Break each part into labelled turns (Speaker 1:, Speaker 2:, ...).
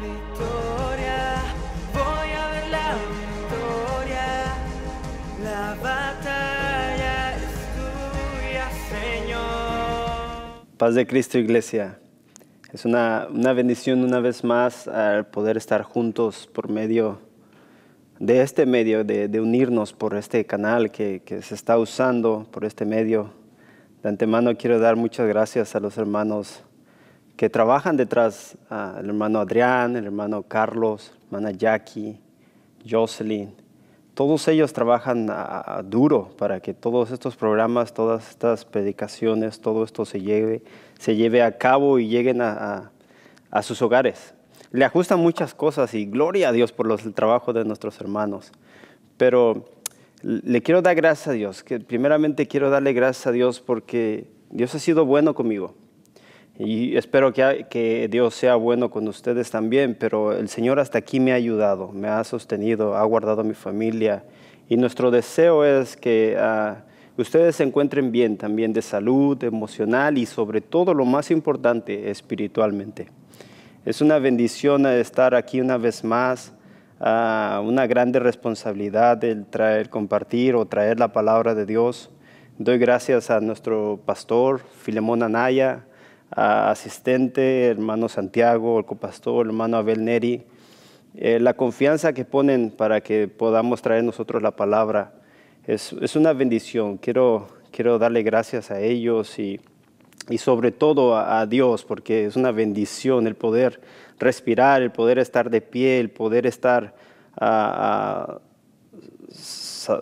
Speaker 1: victoria, voy a la victoria. La batalla es tuya, Señor. Paz de Cristo, Iglesia. Es una, bendición una vez más al poder estar juntos por medio de este medio, de, unirnos por este canal que se está usando, por este medio. De antemano quiero dar muchas gracias a los hermanos que trabajan detrás, ah, el hermano Adrián, el hermano Carlos, la hermana Jackie, Jocelyn, todos ellos trabajan duro para que todos estos programas, todas estas predicaciones, todo esto se lleve, se lleve a cabo y lleguen a, sus hogares. Le ajustan muchas cosas y gloria a Dios por los, el trabajo de nuestros hermanos. Pero le quiero dar gracias a Dios, que primeramente quiero darle gracias a Dios porque Dios ha sido bueno conmigo y espero que, que, Dios sea bueno con ustedes también, pero el Señor hasta aquí me ha ayudado, me ha sostenido, ha guardado a mi familia. Y nuestro deseo es que ah, ustedes se encuentren bien también de salud, emocional y sobre todo lo más importante, espiritualmente. Es una bendición estar aquí una vez más, ah, una grande responsabilidad el traer, compartir o traer la palabra de Dios. Doy gracias a nuestro pastor, Filemón Anaya, asistente, hermano Santiago, el copastor, hermano Abel Neri, eh, la confianza que ponen para que podamos traer nosotros la palabra es, una bendición. Quiero, quiero darle gracias a ellos y, sobre todo a, Dios, porque es una bendición el poder respirar, el poder estar de pie, el poder estar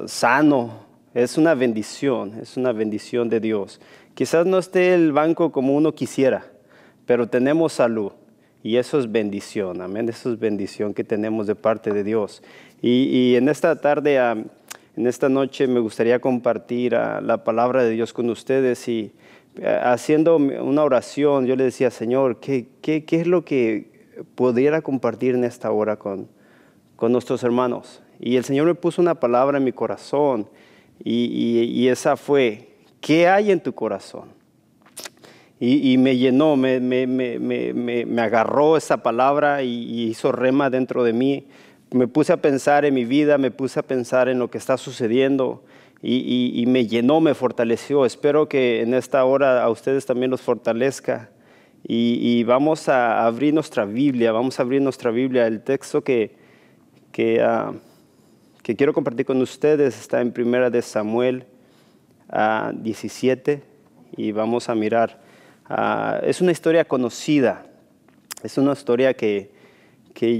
Speaker 1: sano. Es una bendición, es una bendición de Dios. Quizás no esté el banco como uno quisiera, pero tenemos salud. Y eso es bendición, amén. Eso es bendición que tenemos de parte de Dios. Y, en esta tarde, ah, en esta noche, me gustaría compartir ah, la palabra de Dios con ustedes. Y eh, haciendo una oración, yo le decía, Señor, ¿qué, qué, es lo que pudiera compartir en esta hora con, con nuestros hermanos? Y el Señor me puso una palabra en mi corazón. y, y esa fue, ¿Qué hay en tu corazón? Y, me llenó, me, agarró esa palabra y, hizo rema dentro de mí. Me puse a pensar en mi vida, me puse a pensar en lo que está sucediendo. Y, me llenó, me fortaleció. Espero que en esta hora a ustedes también los fortalezca. Y, vamos a abrir nuestra Biblia, vamos a abrir nuestra Biblia. El texto que, que ah, quiero compartir con ustedes está en Primera de Samuel, a 17 y vamos a mirar. Ah, es una historia conocida, es una historia que,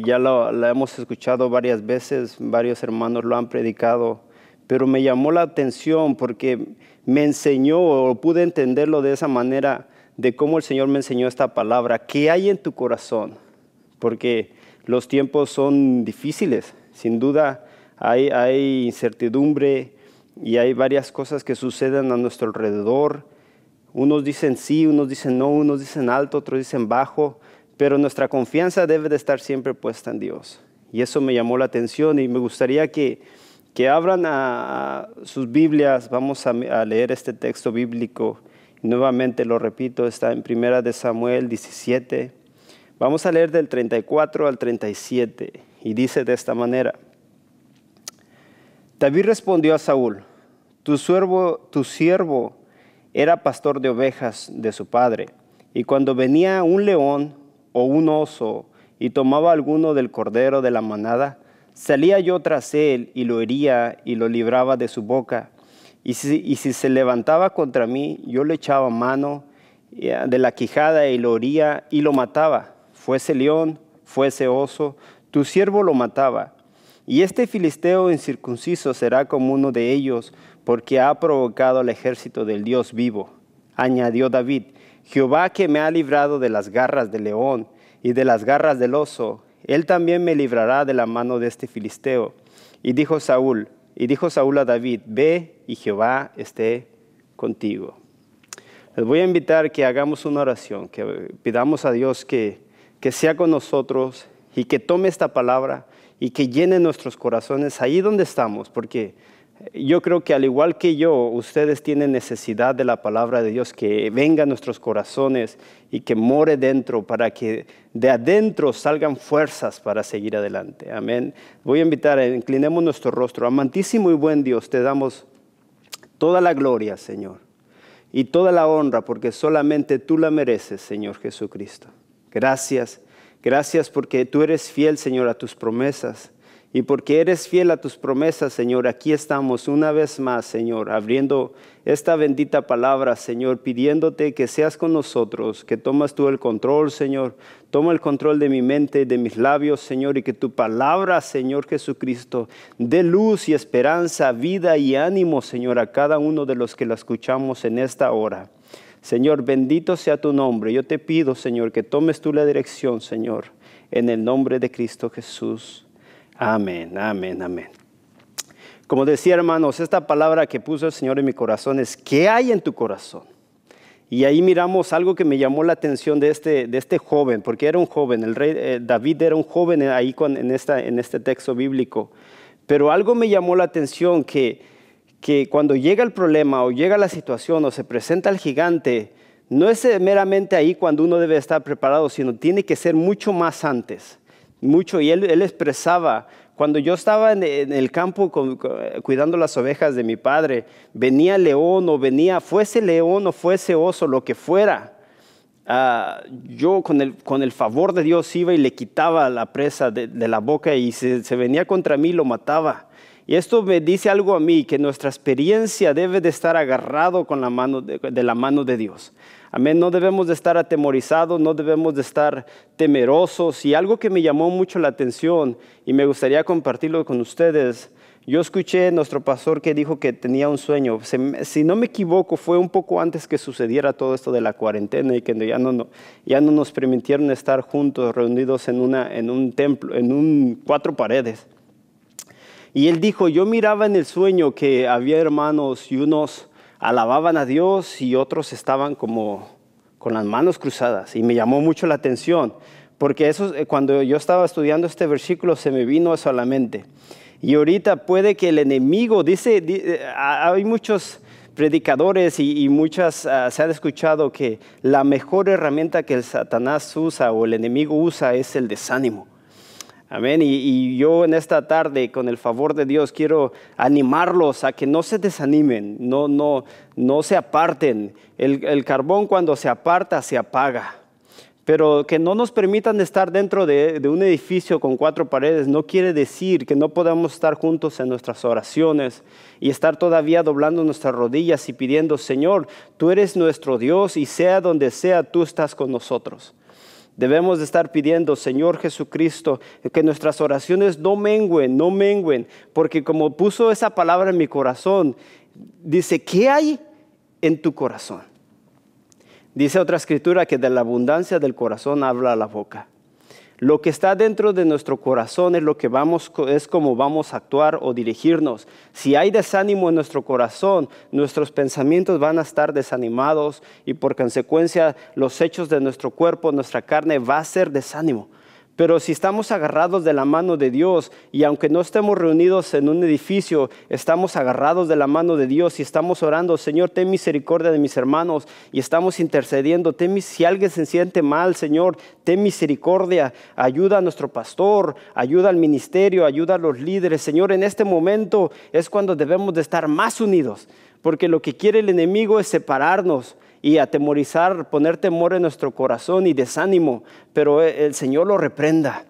Speaker 1: ya la hemos escuchado varias veces, varios hermanos lo han predicado, pero me llamó la atención porque me enseñó o pude entenderlo de esa manera, de cómo el Señor me enseñó esta palabra, ¿qué hay en tu corazón? Porque los tiempos son difíciles, sin duda hay incertidumbre, y hay varias cosas que suceden a nuestro alrededor. Unos dicen sí, unos dicen no, unos dicen alto, otros dicen bajo, pero nuestra confianza debe de estar siempre puesta en Dios. Y eso me llamó la atención y me gustaría que, que abran a, sus Biblias. Vamos a, a leer este texto bíblico. Nuevamente lo repito, está en Primera de Samuel 17. Vamos a leer del 34 al 37 y dice de esta manera. David respondió a Saúl, tu siervo, tu siervo era pastor de ovejas de su padre, y cuando venía un león o un oso y tomaba alguno del cordero de la manada, salía yo tras él y lo hería y lo libraba de su boca. y si se levantaba contra mí, yo le echaba mano eh, de la quijada y lo hería y lo mataba. Fuese león, fuese oso, tu siervo lo mataba. Y este filisteo incircunciso será como uno de ellos, porque ha provocado al ejército del Dios vivo. Añadió David, Jehová que me ha librado de las garras del león y de las garras del oso, él también me librará de la mano de este filisteo. Y dijo Saúl, y dijo Saúl a David, ve y Jehová esté contigo. Les voy a invitar que hagamos una oración, que pidamos a Dios que, que sea con nosotros y que tome esta palabra y que llene nuestros corazones ahí donde estamos, porque eh, yo creo que al igual que yo, ustedes tienen necesidad de la palabra de Dios que venga a nuestros corazones y que more dentro para que de adentro salgan fuerzas para seguir adelante. Amén. Voy a invitar, a, eh, inclinemos nuestro rostro. Amantísimo y buen Dios, te damos toda la gloria, Señor, y toda la honra, porque solamente tú la mereces, Señor Jesucristo. Gracias Gracias porque tú eres fiel, Señor, a tus promesas. Y porque eres fiel a tus promesas, Señor, aquí estamos una vez más, Señor, abriendo esta bendita palabra, Señor, pidiéndote que seas con nosotros, que tomas tú el control, Señor. Toma el control de mi mente, de mis labios, Señor, y que tu palabra, Señor Jesucristo, dé luz y esperanza, vida y ánimo, Señor, a cada uno de los que la escuchamos en esta hora. Señor, bendito sea tu nombre. Yo te pido, Señor, que tomes tú la dirección, Señor, en el nombre de Cristo Jesús. Amén, amén, amén. Como decía, hermanos, esta palabra que puso el Señor en mi corazón es, ¿qué hay en tu corazón? Y ahí miramos algo que me llamó la atención de este, de este joven, porque era un joven, el rey eh, David era un joven ahí en, esta, en este texto bíblico. Pero algo me llamó la atención que que cuando llega el problema o llega la situación o se presenta el gigante, no es meramente ahí cuando uno debe estar preparado, sino tiene que ser mucho más antes. Mucho, y él, expresaba, cuando yo estaba en, el campo cuidando las ovejas de mi padre, venía león o venía, fuese león o fuese oso, lo que fuera, ah, yo con el, con el favor de Dios iba y le quitaba la presa de, la boca y se, se, venía contra mí lo mataba. Y esto me dice algo a mí, que nuestra experiencia debe de estar agarrado con la mano de, la mano de Dios. Amén, no debemos de estar atemorizados, no debemos de estar temerosos. Y algo que me llamó mucho la atención y me gustaría compartirlo con ustedes, yo escuché a nuestro pastor que dijo que tenía un sueño. si no me equivoco, fue un poco antes que sucediera todo esto de la cuarentena y que ya no, ya no nos permitieron estar juntos, reunidos en, un templo, en cuatro paredes. Y él dijo, yo miraba en el sueño que había hermanos y unos alababan a Dios y otros estaban como con las manos cruzadas. Y me llamó mucho la atención, porque eso, eh, cuando yo estaba estudiando este versículo se me vino eso a la mente. Y ahorita puede que el enemigo, dice, eh, hay muchos predicadores y, muchas ah, se han escuchado que la mejor herramienta que el Satanás usa o el enemigo usa es el desánimo. Amén. Y, yo en esta tarde, con el favor de Dios, quiero animarlos a que no se desanimen, no, no, no se aparten. El, carbón cuando se aparta, se apaga. Pero que no nos permitan estar dentro de, un edificio con cuatro paredes no quiere decir que no podamos estar juntos en nuestras oraciones y estar todavía doblando nuestras rodillas y pidiendo, Señor, tú eres nuestro Dios y sea donde sea, tú estás con nosotros. Debemos de estar pidiendo, Señor Jesucristo, que nuestras oraciones no mengüen, no mengüen. porque como puso esa palabra en mi corazón, dice, ¿qué hay en tu corazón? Dice otra escritura que de la abundancia del corazón habla la boca. Lo que está dentro de nuestro corazón es lo que vamos es como vamos a actuar o dirigirnos. Si hay desánimo en nuestro corazón, nuestros pensamientos van a estar desanimados y por consecuencia los hechos de nuestro cuerpo, nuestra carne va a ser desánimo. Pero si estamos agarrados de la mano de Dios y aunque no estemos reunidos en un edificio, estamos agarrados de la mano de Dios y estamos orando, Señor, ten misericordia de mis hermanos y estamos intercediendo. Ten, si alguien se siente mal, Señor, ten misericordia. Ayuda a nuestro pastor, ayuda al ministerio, ayuda a los líderes. Señor, en este momento es cuando debemos de estar más unidos, porque lo que quiere el enemigo es separarnos y atemorizar, poner temor en nuestro corazón y desánimo, pero e, el Señor lo reprenda.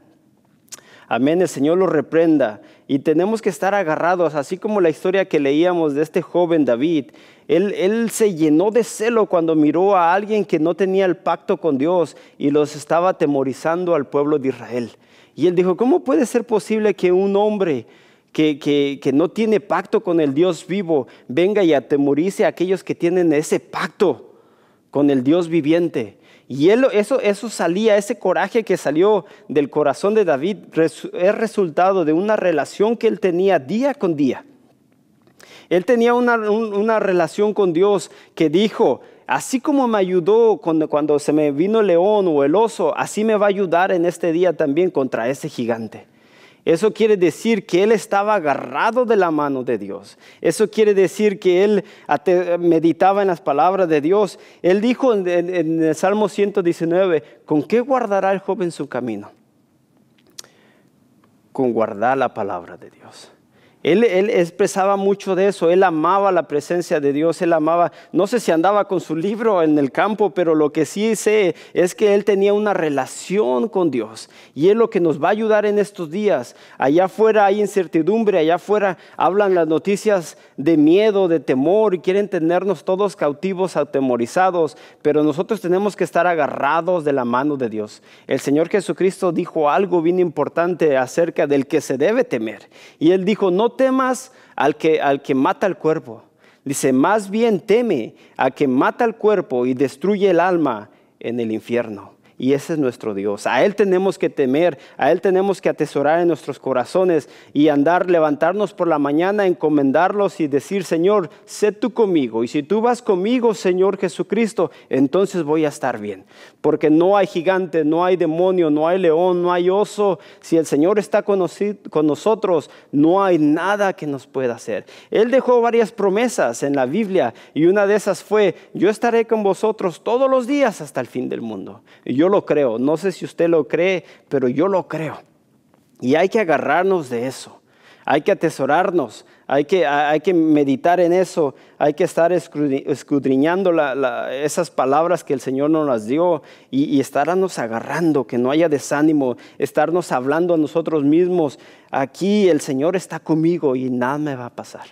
Speaker 1: Amén, el Señor lo reprenda. Y tenemos que estar agarrados, así como la historia que leíamos de este joven David. Él, se llenó de celo cuando miró a alguien que no tenía el pacto con Dios y los estaba atemorizando al pueblo de Israel. Y él dijo, ¿cómo puede ser posible que un hombre que no tiene pacto con el Dios vivo venga y atemorice a aquellos que tienen ese pacto? con el Dios viviente. Y eso, eso salía, ese coraje que salió del corazón de David es resultado de una relación que él tenía día con día. Él tenía una, una relación con Dios que dijo, así como me ayudó cuando, cuando se me vino el león o el oso, así me va a ayudar en este día también contra ese gigante. Eso quiere decir que él estaba agarrado de la mano de Dios. Eso quiere decir que él meditaba en las palabras de Dios. Él dijo en, el Salmo 119, ¿con qué guardará el joven su camino? Con guardar la palabra de Dios. Él, expresaba mucho de eso, él amaba la presencia de Dios, él amaba, no sé si andaba con su libro en el campo, pero lo que sí sé es que él tenía una relación con Dios y es lo que nos va a ayudar en estos días. Allá afuera hay incertidumbre, allá afuera hablan las noticias de miedo, de temor y quieren tenernos todos cautivos, atemorizados, pero nosotros tenemos que estar agarrados de la mano de Dios. El Señor Jesucristo dijo algo bien importante acerca del que se debe temer y él dijo, no temas al que, al que mata el cuerpo. Dice, más bien teme al que mata el cuerpo y destruye el alma en el infierno. Y ese es nuestro Dios. A Él tenemos que temer, a Él tenemos que atesorar en nuestros corazones y andar, levantarnos por la mañana, encomendarlos y decir, Señor, sé tú conmigo. Y si tú vas conmigo, Señor Jesucristo, entonces voy a estar bien. Porque no hay gigante, no hay demonio, no hay león, no hay oso. Si el Señor está con, nosotros, no hay nada que nos pueda hacer. Él dejó varias promesas en la Biblia y una de esas fue, yo estaré con vosotros todos los días hasta el fin del mundo. Y yo creo. No sé si usted lo cree, pero yo lo creo. Y hay que agarrarnos de eso. Hay que atesorarnos, hay que, hay que meditar en eso, hay que estar escudriñando esas palabras que el Señor nos las dio y, y, estarnos agarrando, que no haya desánimo, estarnos hablando a nosotros mismos, aquí el Señor está conmigo y nada me va a pasar.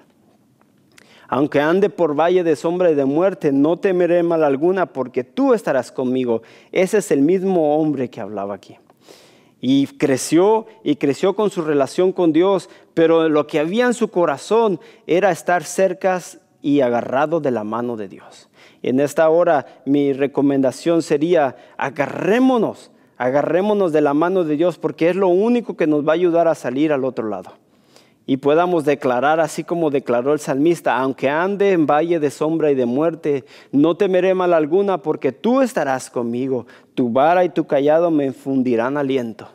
Speaker 1: Aunque ande por valle de sombra y de muerte, no temeré mal alguna, porque tú estarás conmigo. Ese es el mismo hombre que hablaba aquí. Y creció y creció con su relación con Dios, pero lo que había en su corazón era estar cerca y agarrado de la mano de Dios. En esta hora mi recomendación sería, agarrémonos, agarrémonos de la mano de Dios porque es lo único que nos va a ayudar a salir al otro lado y podamos declarar así como declaró el salmista, aunque ande en valle de sombra y de muerte, no temeré mal alguna porque tú estarás conmigo, tu vara y tu callado me infundirán aliento.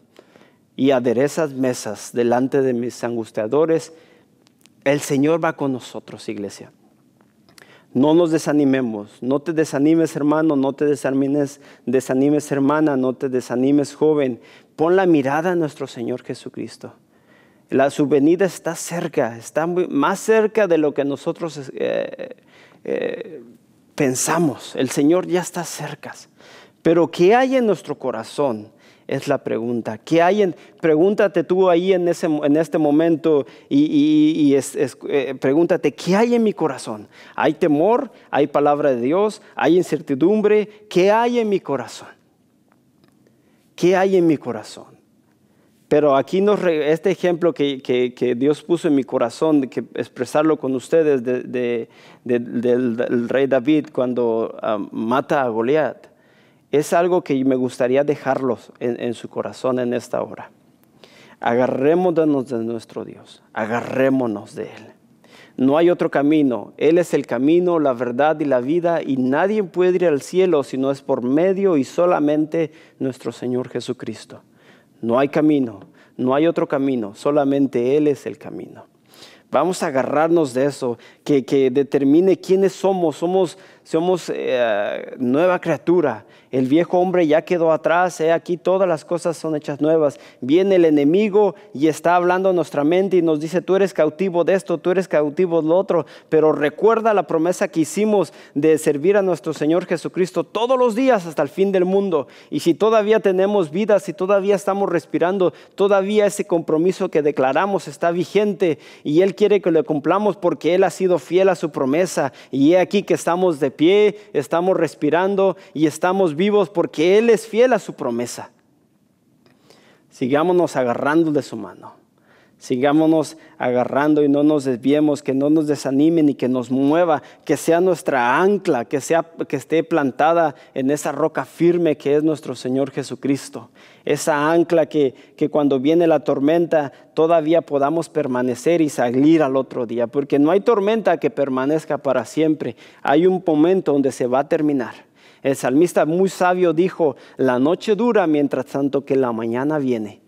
Speaker 1: Y aderezas mesas delante de mis angustiadores, el Señor va con nosotros, iglesia. No nos desanimemos, no te desanimes hermano, no te desanimes, desanimes hermana, no te desanimes joven. Pon la mirada en nuestro Señor Jesucristo. La, subvenida está cerca, está más cerca de lo que nosotros eh, eh, pensamos. El Señor ya está cerca. Pero ¿qué hay en nuestro corazón? Es la pregunta. ¿Qué hay en, pregúntate tú ahí en, ese, en este momento y, eh, pregúntate, ¿qué hay en mi corazón? ¿Hay temor? ¿Hay palabra de Dios? ¿Hay incertidumbre? ¿Qué hay en mi corazón? ¿Qué hay en mi corazón? Pero aquí este ejemplo que, Dios puso en mi corazón, de expresarlo con ustedes del, rey David cuando mata a Goliat, es algo que me gustaría dejarlos en, en su corazón en esta hora. Agarrémonos de nuestro Dios, agarrémonos de Él. No hay otro camino. Él es el camino, la verdad y la vida, y nadie puede ir al cielo si no es por medio y solamente nuestro Señor Jesucristo. No hay camino, no hay otro camino, solamente Él es el camino. Vamos a agarrarnos de eso, que, que determine quiénes somos. Somos, somos eh, nueva criatura el viejo hombre ya quedó atrás, he eh, aquí todas las cosas son hechas nuevas. Viene el enemigo y está hablando a nuestra mente y nos dice, tú eres cautivo de esto, tú eres cautivo de lo otro, pero recuerda la promesa que hicimos de servir a nuestro Señor Jesucristo todos los días hasta el fin del mundo. Y si todavía tenemos vida, si todavía estamos respirando, todavía ese compromiso que declaramos está vigente y Él quiere que lo cumplamos porque Él ha sido fiel a su promesa. Y he aquí que estamos de pie, estamos respirando y estamos vivos porque Él es fiel a su promesa. Sigámonos agarrando de su mano. Sigámonos agarrando y no nos desviemos, que no nos desanimen ni que nos mueva, que sea nuestra ancla, que, sea, que esté plantada en esa roca firme que es nuestro Señor Jesucristo. Esa ancla que, que cuando viene la tormenta todavía podamos permanecer y salir al otro día, porque no hay tormenta que permanezca para siempre. Hay un momento donde se va a terminar el salmista muy sabio dijo, la noche dura mientras tanto que la mañana viene.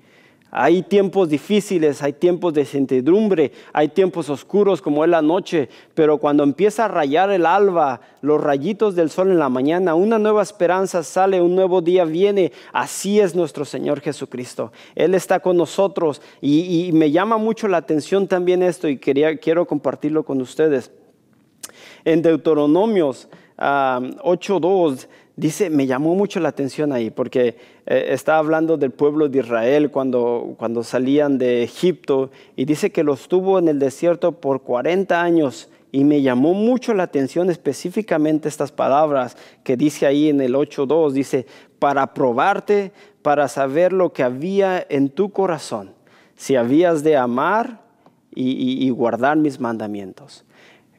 Speaker 1: Hay tiempos difíciles, hay tiempos de incertidumbre, hay tiempos oscuros como es la noche, pero cuando empieza a rayar el alba, los rayitos del sol en la mañana, una nueva esperanza sale, un nuevo día viene. Así es nuestro Señor Jesucristo. Él está con nosotros y, me llama mucho la atención también esto y quería, quiero compartirlo con ustedes. En Deuteronomios um, 8.2 dice, me llamó mucho la atención ahí, porque eh, está hablando del pueblo de Israel cuando, cuando salían de Egipto, y dice que los tuvo en el desierto por 40 años, y me llamó mucho la atención específicamente estas palabras que dice ahí en el 8.2, dice, para probarte, para saber lo que había en tu corazón, si habías de amar y guardar mis mandamientos.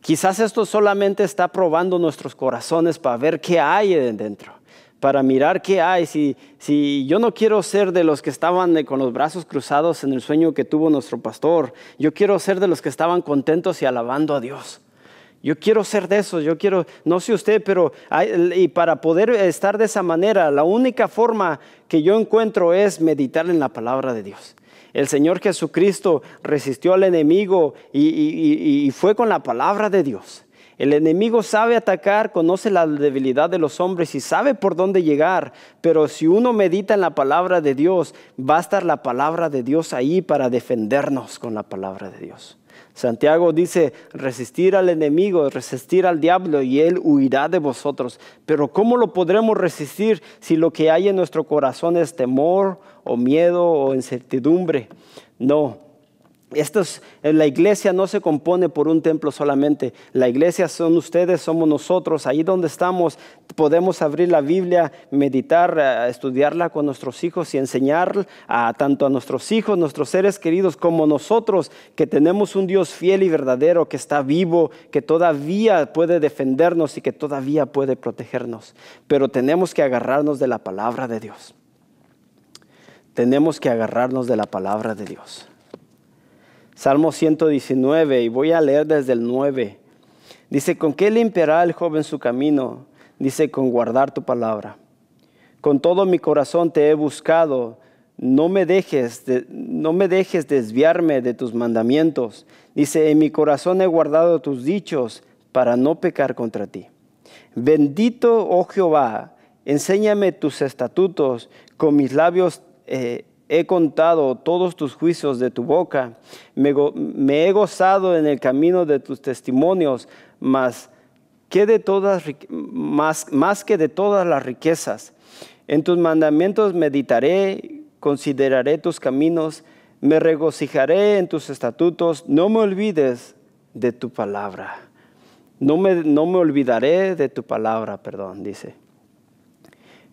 Speaker 1: Quizás esto solamente está probando nuestros corazones para ver qué hay dentro, para mirar qué hay. Si, si yo no quiero ser de los que estaban eh, con los brazos cruzados en el sueño que tuvo nuestro pastor, yo quiero ser de los que estaban contentos y alabando a Dios. Yo quiero ser de esos, yo quiero, no sé usted, pero y para poder estar de esa manera, la única forma que yo encuentro es meditar en la palabra de Dios. El Señor Jesucristo resistió al enemigo y, fue con la palabra de Dios. El enemigo sabe atacar, conoce la debilidad de los hombres y sabe por dónde llegar, pero si uno medita en la palabra de Dios, va a estar la palabra de Dios ahí para defendernos con la palabra de Dios. Santiago dice, resistir al enemigo, resistir al diablo y él huirá de vosotros. Pero ¿cómo lo podremos resistir si lo que hay en nuestro corazón es temor o miedo o incertidumbre? No, eh, la iglesia no se compone por un templo solamente. La iglesia son ustedes, somos nosotros. Ahí donde estamos podemos abrir la Biblia, meditar, eh, estudiarla con nuestros hijos y enseñar a, tanto a nuestros hijos, nuestros seres queridos, como nosotros, que tenemos un Dios fiel y verdadero, que está vivo, que todavía puede defendernos y que todavía puede protegernos. Pero tenemos que agarrarnos de la palabra de Dios. Tenemos que agarrarnos de la palabra de Dios. Salmo 119, y voy a leer desde el 9. Dice, ¿con qué limpiará el joven su camino? Dice, con guardar tu palabra. Con todo mi corazón te he buscado. No me dejes, no me dejes desviarme de tus mandamientos. Dice, en mi corazón he guardado tus dichos para no pecar contra ti. Bendito, oh Jehová, enséñame tus estatutos, con mis labios eh, he contado todos tus juicios de tu boca, me, he gozado en el camino de tus testimonios, más que de todas, más, que de todas las riquezas. En tus mandamientos meditaré, consideraré tus caminos, me regocijaré en tus estatutos, no me olvides de tu palabra. No me, no me, olvidaré de tu palabra, perdón, dice.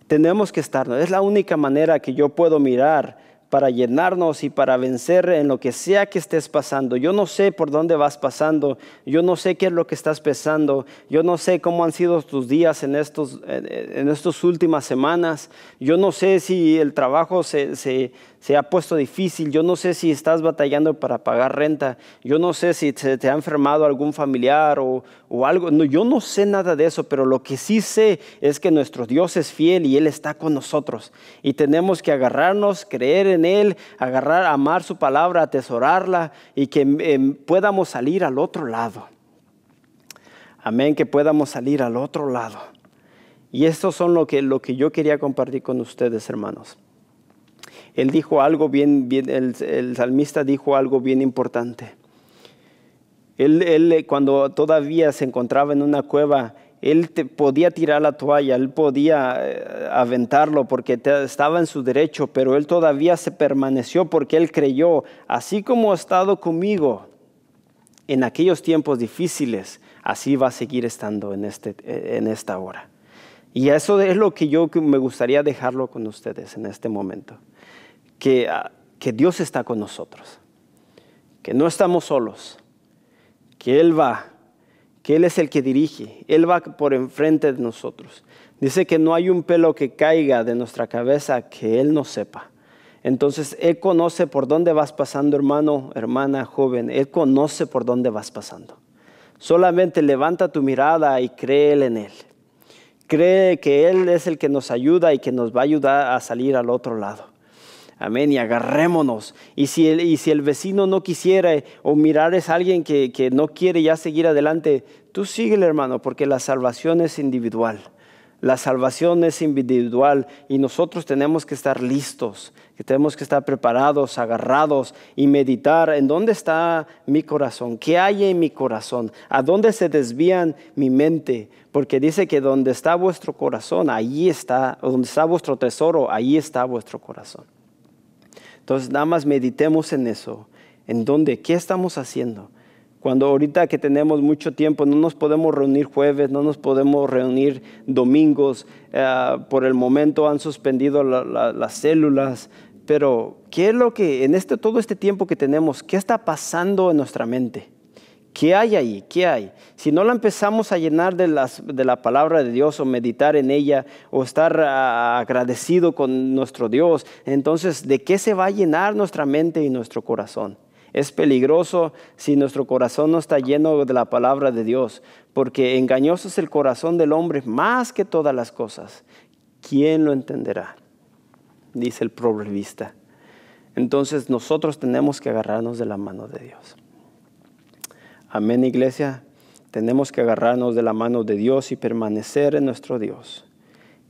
Speaker 1: Tenemos que estar, Es la única manera que yo puedo mirar para llenarnos y para vencer en lo que sea que estés pasando. Yo no sé por dónde vas pasando, yo no sé qué es lo que estás pensando, yo no sé cómo han sido tus días en, estos, en estas últimas semanas, yo no sé si el trabajo se, se, se, ha puesto difícil, yo no sé si estás batallando para pagar renta, yo no sé si te, te ha enfermado algún familiar o, o algo, no, yo no sé nada de eso, pero lo que sí sé es que nuestro Dios es fiel y Él está con nosotros y tenemos que agarrarnos, creer en él, agarrar, amar su palabra, atesorarla y que em, podamos salir al otro lado. Amén, que podamos salir al otro lado. Y esto son lo que, lo que yo quería compartir con ustedes, hermanos. Él dijo algo bien, bien el, salmista dijo algo bien importante. Él, él, cuando todavía se encontraba en una cueva, él podía tirar la toalla, él podía eh, aventarlo porque estaba en su derecho, pero él todavía se permaneció porque él creyó, así como ha estado conmigo en aquellos tiempos difíciles, así va a seguir estando en, este, eh, en esta hora. Y eso es lo que yo me gustaría dejarlo con ustedes en este momento, que, ah, que Dios está con nosotros, que no estamos solos, que Él va él es el que dirige, Él va por enfrente de nosotros. Dice que no hay un pelo que caiga de nuestra cabeza que Él no sepa. Entonces Él conoce por dónde vas pasando, hermano, hermana, joven. Él conoce por dónde vas pasando. Solamente levanta tu mirada y créele en Él. Cree que Él es el que nos ayuda y que nos va a ayudar a salir al otro lado. Amén. Y agarrémonos. Y si el, y si el vecino no quisiera eh, o mirar es alguien que, no quiere ya seguir adelante, tú síguele, hermano, porque la salvación es individual. La salvación es individual y nosotros tenemos que estar listos, que tenemos que estar preparados, agarrados y meditar en dónde está mi corazón, qué hay en mi corazón, a dónde se desvían mi mente, porque dice que donde está vuestro corazón, ahí está, donde está vuestro tesoro, ahí está vuestro corazón. Entonces, nada más meditemos en eso, en dónde, qué estamos haciendo. Cuando ahorita que tenemos mucho tiempo, no nos podemos reunir jueves, no nos podemos reunir domingos, eh, por el momento han suspendido las células, pero ¿qué es lo que en este, todo este tiempo que tenemos, qué está pasando en nuestra mente? ¿Qué hay ahí? ¿Qué hay? Si no la empezamos a llenar de, la palabra de Dios o meditar en ella o estar ah, agradecido con nuestro Dios, entonces ¿de qué se va a llenar nuestra mente y nuestro corazón? Es peligroso si nuestro corazón no está lleno de la palabra de Dios, porque engañoso es el corazón del hombre más que todas las cosas. ¿Quién lo entenderá? Dice el proverbista. Entonces nosotros tenemos que agarrarnos de la mano de Dios. Amén, iglesia. Tenemos que agarrarnos de la mano de Dios y permanecer en nuestro Dios.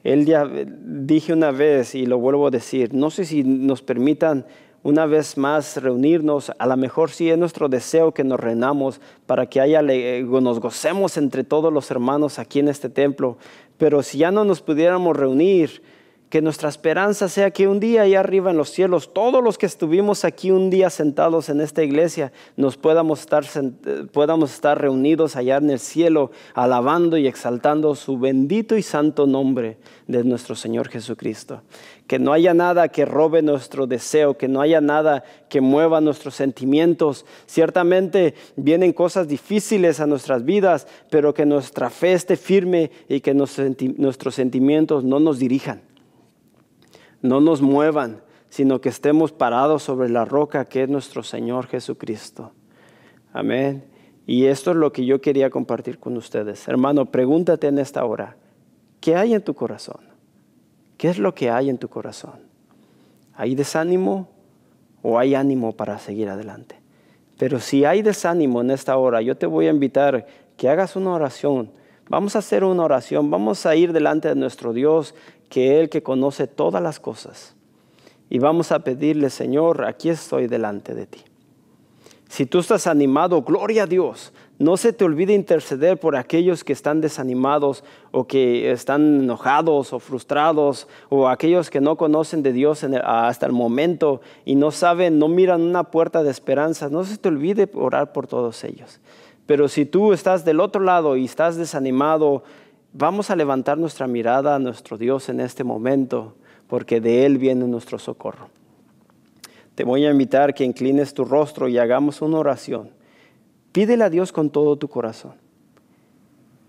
Speaker 1: Él ya dije una vez y lo vuelvo a decir, no sé si nos permitan una vez más reunirnos, a lo mejor sí es nuestro deseo que nos reunamos para que haya, nos gocemos entre todos los hermanos aquí en este templo, pero si ya no nos pudiéramos reunir, que nuestra esperanza sea que un día allá arriba en los cielos, todos los que estuvimos aquí un día sentados en esta iglesia, nos podamos estar, estar reunidos allá en el cielo, alabando y exaltando su bendito y santo nombre de nuestro Señor Jesucristo. Que no haya nada que robe nuestro deseo, que no haya nada que mueva nuestros sentimientos. Ciertamente vienen cosas difíciles a nuestras vidas, pero que nuestra fe esté firme y que nuestros sentimientos no nos dirijan no nos muevan, sino que estemos parados sobre la roca que es nuestro Señor Jesucristo. Amén. Y esto es lo que yo quería compartir con ustedes. Hermano, pregúntate en esta hora, ¿qué hay en tu corazón? ¿Qué es lo que hay en tu corazón? ¿Hay desánimo o hay ánimo para seguir adelante? Pero si hay desánimo en esta hora, yo te voy a invitar que hagas una oración. Vamos a hacer una oración, vamos a ir delante de nuestro Dios que el que conoce todas las cosas. Y vamos a pedirle, Señor, aquí estoy delante de ti. Si tú estás animado, gloria a Dios. No se te olvide interceder por aquellos que están desanimados o que están enojados o frustrados o aquellos que no conocen de Dios hasta el momento y no saben, no miran una puerta de esperanza. No se te olvide orar por todos ellos. Pero si tú estás del otro lado y estás desanimado, vamos a levantar nuestra mirada a nuestro Dios en este momento, porque de Él viene nuestro socorro. Te voy a invitar que inclines tu rostro y hagamos una oración. Pídele a Dios con todo tu corazón.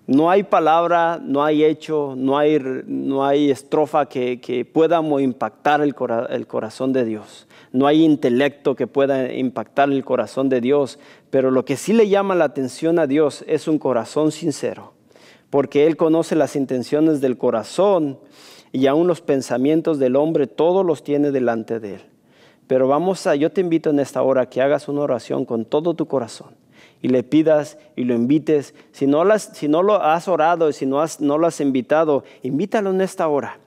Speaker 1: No hay palabra, no hay hecho, no hay, estrofa que, pueda impactar el corazón de Dios. No hay intelecto que pueda impactar el corazón de Dios. Pero lo que sí le llama la atención a Dios es un corazón sincero porque Él conoce las intenciones del corazón y aún los pensamientos del hombre, todos los tiene delante de Él. Pero vamos a, yo te invito en esta hora que hagas una oración con todo tu corazón y le pidas y lo invites. Si no, las, si no lo has orado y si no, no lo has invitado, invítalo en esta hora.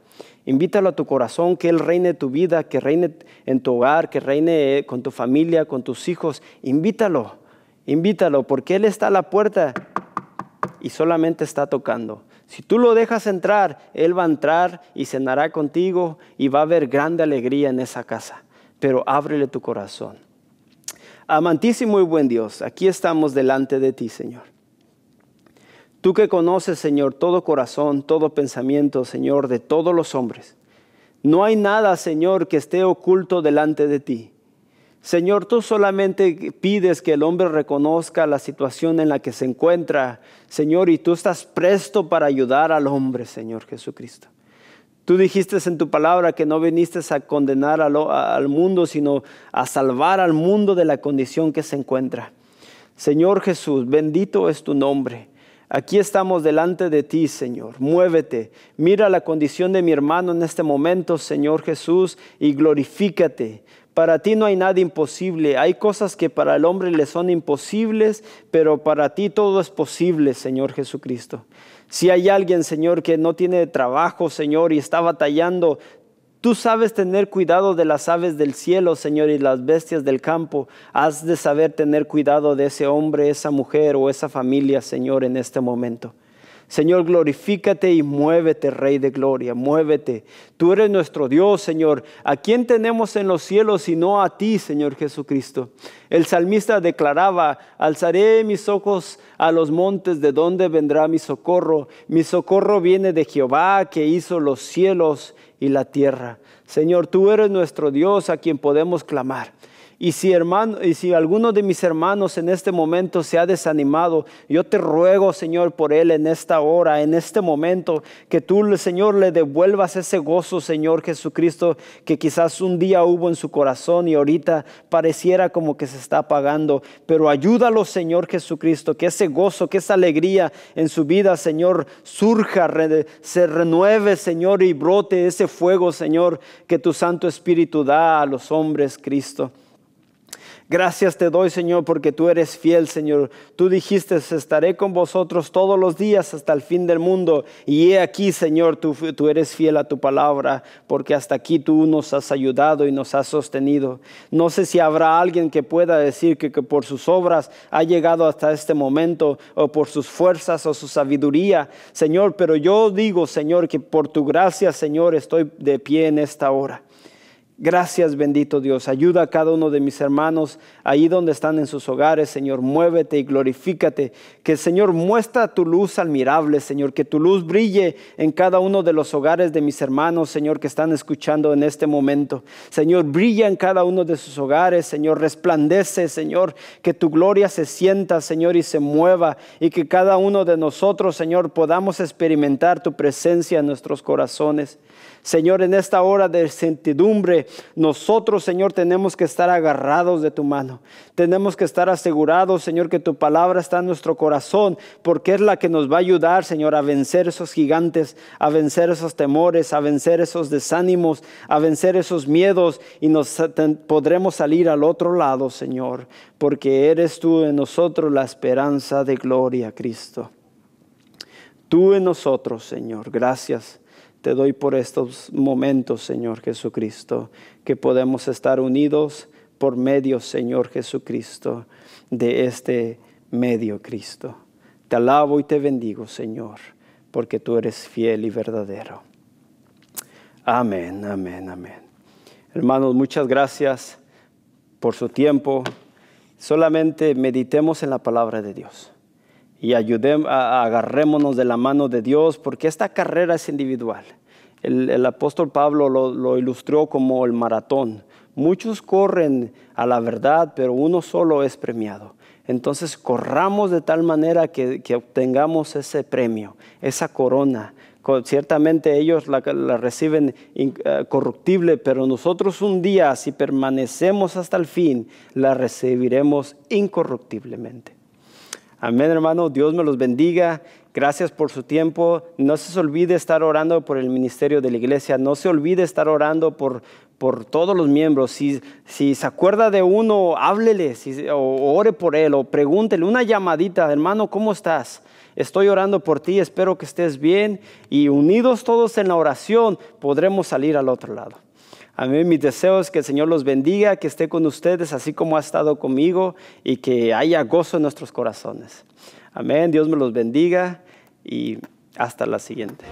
Speaker 1: Invítalo a tu corazón, que Él reine tu vida, que reine en tu hogar, que reine con tu familia, con tus hijos. Invítalo, invítalo, porque Él está a la puerta y solamente está tocando. Si tú lo dejas entrar, Él va a entrar y cenará contigo y va a haber grande alegría en esa casa. Pero ábrele tu corazón. Amantísimo y buen Dios, aquí estamos delante de ti, Señor. Tú que conoces, Señor, todo corazón, todo pensamiento, Señor, de todos los hombres. No hay nada, Señor, que esté oculto delante de ti. Señor, tú solamente pides que el hombre reconozca la situación en la que se encuentra, Señor, y tú estás presto para ayudar al hombre, Señor Jesucristo. Tú dijiste en tu palabra que no viniste a condenar al, mundo, sino a salvar al mundo de la condición que se encuentra. Señor Jesús, bendito es tu nombre. Aquí estamos delante de ti, Señor. Muévete. Mira la condición de mi hermano en este momento, Señor Jesús, y glorifícate. Para ti no hay nada imposible. Hay cosas que para el hombre le son imposibles, pero para ti todo es posible, Señor Jesucristo. Si hay alguien, Señor, que no tiene trabajo, Señor, y está batallando, Tú sabes tener cuidado de las aves del cielo, Señor, y las bestias del campo. Has de saber tener cuidado de ese hombre, esa mujer o esa familia, Señor, en este momento. Señor, glorifícate y muévete, Rey de Gloria, muévete. Tú eres nuestro Dios, Señor. ¿A quién tenemos en los cielos sino a ti, Señor Jesucristo? El salmista declaraba, alzaré mis ojos a los montes, ¿de dónde vendrá mi socorro? Mi socorro viene de Jehová, que hizo los cielos y la tierra. Señor, tú eres nuestro Dios a quien podemos clamar. Y si, hermano, y si alguno de mis hermanos en este momento se ha desanimado, yo te ruego, Señor, por él en esta hora, en este momento, que tú, Señor, le devuelvas ese gozo, Señor Jesucristo, que quizás un día hubo en su corazón y ahorita pareciera como que se está apagando. Pero ayúdalo, Señor Jesucristo, que ese gozo, que esa alegría en su vida, Señor, surja, se renueve, Señor, y brote ese fuego, Señor, que tu Santo Espíritu da a los hombres, Cristo. Gracias te doy, Señor, porque tú eres fiel, Señor. Tú dijiste, estaré con vosotros todos los días hasta el fin del mundo. Y he aquí, Señor, tú, eres fiel a tu palabra, porque hasta aquí tú nos has ayudado y nos has sostenido. No sé si habrá alguien que pueda decir que por sus obras ha llegado hasta este momento, o por sus fuerzas o su sabiduría, Señor, pero yo digo, Señor, que por tu gracia, Señor, estoy de pie en esta hora. Gracias bendito Dios. Ayuda a cada uno de mis hermanos ahí donde están en sus hogares, Señor. Muévete y glorifícate. Que el Señor muestra tu luz admirable, Señor. Que tu luz brille en cada uno de los hogares de mis hermanos, Señor, que están escuchando en este momento. Señor, brilla en cada uno de sus hogares, Señor. Resplandece, Señor. Que tu gloria se sienta, Señor, y se mueva. Y que cada uno de nosotros, Señor, podamos experimentar tu presencia en nuestros corazones. Señor, en esta hora de certidumbre, nosotros, Señor, tenemos que estar agarrados de tu mano. Tenemos que estar asegurados, Señor, que tu palabra está en nuestro corazón, porque es la que nos va a ayudar, Señor, a vencer esos gigantes, a vencer esos temores, a vencer esos desánimos, a vencer esos miedos y nos podremos salir al otro lado, Señor, porque eres tú en nosotros la esperanza de gloria, Cristo. Tú en nosotros, Señor. Gracias te doy por estos momentos, Señor Jesucristo, que podemos estar unidos por medio, Señor Jesucristo, de este medio, Cristo. Te alabo y te bendigo, Señor, porque tú eres fiel y verdadero. Amén, amén, amén. Hermanos, muchas gracias por su tiempo. Solamente meditemos en la palabra de Dios y agarrémonos de la mano de Dios, porque esta carrera es individual. El, apóstol Pablo lo, ilustró como el maratón. Muchos corren a la verdad, pero uno solo es premiado. Entonces corramos de tal manera que, obtengamos ese premio, esa corona. Ciertamente ellos la, reciben incorruptible, eh, pero nosotros un día, si permanecemos hasta el fin, la recibiremos incorruptiblemente. Amén, hermano. Dios me los bendiga. Gracias por su tiempo. No se olvide estar orando por el ministerio de la iglesia. No se olvide estar orando por, por todos los miembros. Si, se acuerda de uno, háblele si, o ore por él o pregúntele una llamadita. Hermano, ¿cómo estás? Estoy orando por ti. Espero que estés bien. Y unidos todos en la oración, podremos salir al otro lado. A mí mis deseos es que el Señor los bendiga, que esté con ustedes así como ha estado conmigo y que haya gozo en nuestros corazones. Amén, Dios me los bendiga y hasta la siguiente.